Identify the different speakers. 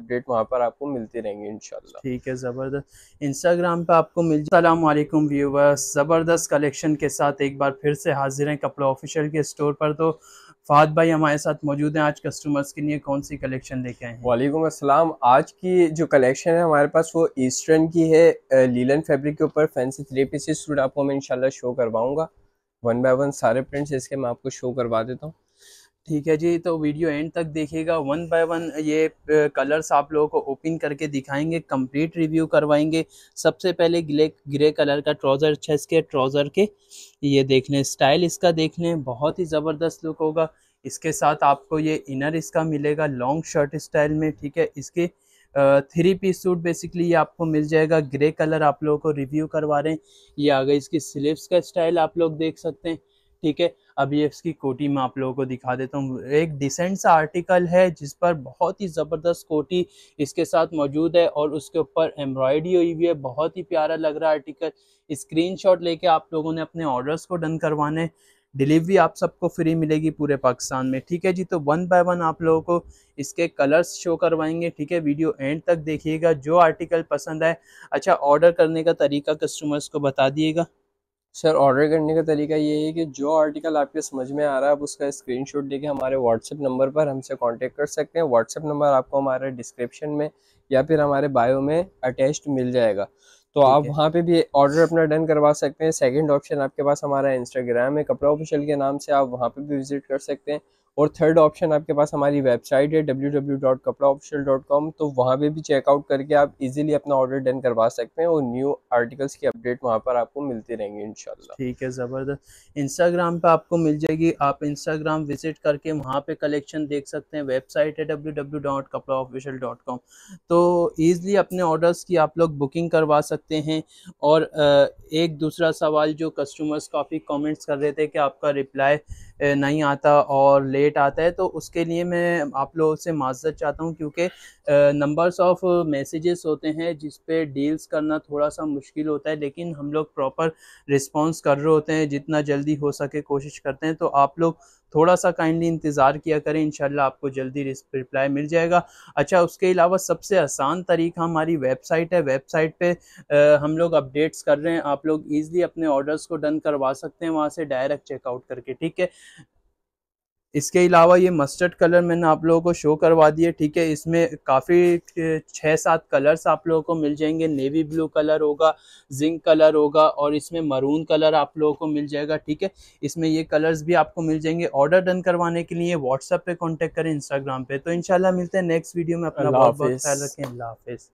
Speaker 1: update वहाँ पर आपको मिलती रहेंगी इनशाला ठीक है ज़बरदस्त इंस्टाग्राम पे आपको मिल सलामकुम व्यूवर्स ज़बरदस्त कलेक्शन के साथ एक बार फिर से हाजिर हैं कपड़ा ऑफिशियल के स्टोर पर तो फाद भाई हमारे साथ मौजूद हैं आज कस्टमर्स के लिए कौन सी कलेक्शन लेके आए
Speaker 2: वालेकुम असलम आज की जो कलेक्शन है हमारे पास वो ईस्टर्न की है लीलन फैब्रिक के ऊपर फैंसी थ्री पीसीज सूट आपको मैं इनशाला शो करवाऊँगा वन बाय वन सारे प्रिंट्स इसके मैं आपको शो करवा देता हूँ ठीक है जी तो वीडियो एंड तक देखिएगा वन बाय वन ये कलर्स
Speaker 1: आप लोगों को ओपन करके दिखाएंगे कंप्लीट रिव्यू करवाएंगे सबसे पहले ग्ले ग्रे कलर का ट्राउज़र छस के ट्राउज़र के ये देख लें स्टाइल इसका देख लें बहुत ही ज़बरदस्त लुक होगा इसके साथ आपको ये इनर इसका मिलेगा लॉन्ग शर्ट स्टाइल में ठीक है इसके थ्री पीस सूट बेसिकली ये आपको मिल जाएगा ग्रे कलर आप लोगों को रिव्यू करवा रहे हैं ये आ गए इसकी स्लीवस का स्टाइल आप लोग देख सकते हैं ठीक है अभी इसकी कोटी मैं आप लोगों को दिखा देता हूँ एक डिसेंट सा आर्टिकल है जिस पर बहुत ही ज़बरदस्त कोटी इसके साथ मौजूद है और उसके ऊपर एम्ब्रॉयडरी हुई हुई है बहुत ही प्यारा लग रहा आर्टिकल शॉट लेके आप लोगों ने अपने ऑर्डर्स को डन करवाने डिलीवरी आप सबको फ्री मिलेगी पूरे पाकिस्तान में ठीक है जी तो वन बाय वन आप लोगों को इसके कलर्स शो करवाएंगे ठीक है वीडियो एंड तक देखिएगा जो आर्टिकल पसंद आए अच्छा ऑर्डर करने का तरीका कस्टमर्स
Speaker 2: को बता दिएगा सर ऑर्डर करने का तरीका ये है कि जो आर्टिकल आपके समझ में आ रहा है आप उसका स्क्रीनशॉट लेके हमारे व्हाट्सएप नंबर पर हमसे कांटेक्ट कर सकते हैं व्हाट्सएप नंबर आपको हमारे डिस्क्रिप्शन में या फिर हमारे बायो में अटैच्ड मिल जाएगा तो आप वहाँ पे भी ऑर्डर अपना डन करवा सकते हैं सेकंड ऑप्शन आपके पास हमारा इंस्टाग्राम है कपड़ा ऑफिशियल के नाम से आप वहाँ पे भी विजिट कर सकते हैं और थर्ड ऑप्शन आपके पास हमारी वेबसाइट है कॉम तो वहाँ पे भी चेकआउट करके आप इजीली अपना ऑर्डर डन करवा सकते हैं और न्यू आर्टिकल्स की अपडेट वहाँ पर आपको मिलती रहेंगी इंशाल्लाह ठीक है ज़बरदस्त इंस्टाग्राम पे आपको मिल जाएगी आप
Speaker 1: इंस्टाग्राम विजिट करके वहाँ पे कलेक्शन देख सकते हैं वेबसाइट है कॉम तो ईज़िली अपने ऑर्डर्स की आप लोग बुकिंग करवा सकते हैं और एक दूसरा सवाल जो कस्टमर्स काफ़ी कॉमेंट्स कर रहे थे कि आपका रिप्लाई नहीं आता और लेट आता है तो उसके लिए मैं आप लोगों से माजरत चाहता हूँ क्योंकि नंबर्स ऑफ मैसेजेस होते हैं जिस पे डील्स करना थोड़ा सा मुश्किल होता है लेकिन हम लोग प्रॉपर रिस्पॉन्स कर रहे होते हैं जितना जल्दी हो सके कोशिश करते हैं तो आप लोग थोड़ा सा काइंडली इंतज़ार किया करें इन आपको जल्दी रिप्लाई मिल जाएगा अच्छा उसके अलावा सबसे आसान तरीका हमारी वेबसाइट है वेबसाइट पे आ, हम लोग अपडेट्स कर रहे हैं आप लोग ईजिली अपने ऑर्डर्स को डन करवा सकते हैं वहाँ से डायरेक्ट चेकआउट करके ठीक है इसके अलावा ये मस्टर्ड कलर मैंने आप लोगों को शो करवा दिए ठीक है इसमें काफ़ी छः सात कलर्स आप लोगों को मिल जाएंगे नेवी ब्लू कलर होगा जिंक कलर होगा और इसमें मरून कलर आप लोगों को मिल जाएगा ठीक है इसमें ये कलर्स भी आपको मिल जाएंगे ऑर्डर डन करवाने के लिए व्हाट्सअप पे कॉन्टेक्ट करें इंस्टाग्राम पे तो इनशाला मिलते हैं नेक्स्ट वीडियो में अपना बहुत बहुत ख्याल रखें अल्लाह हाफिज़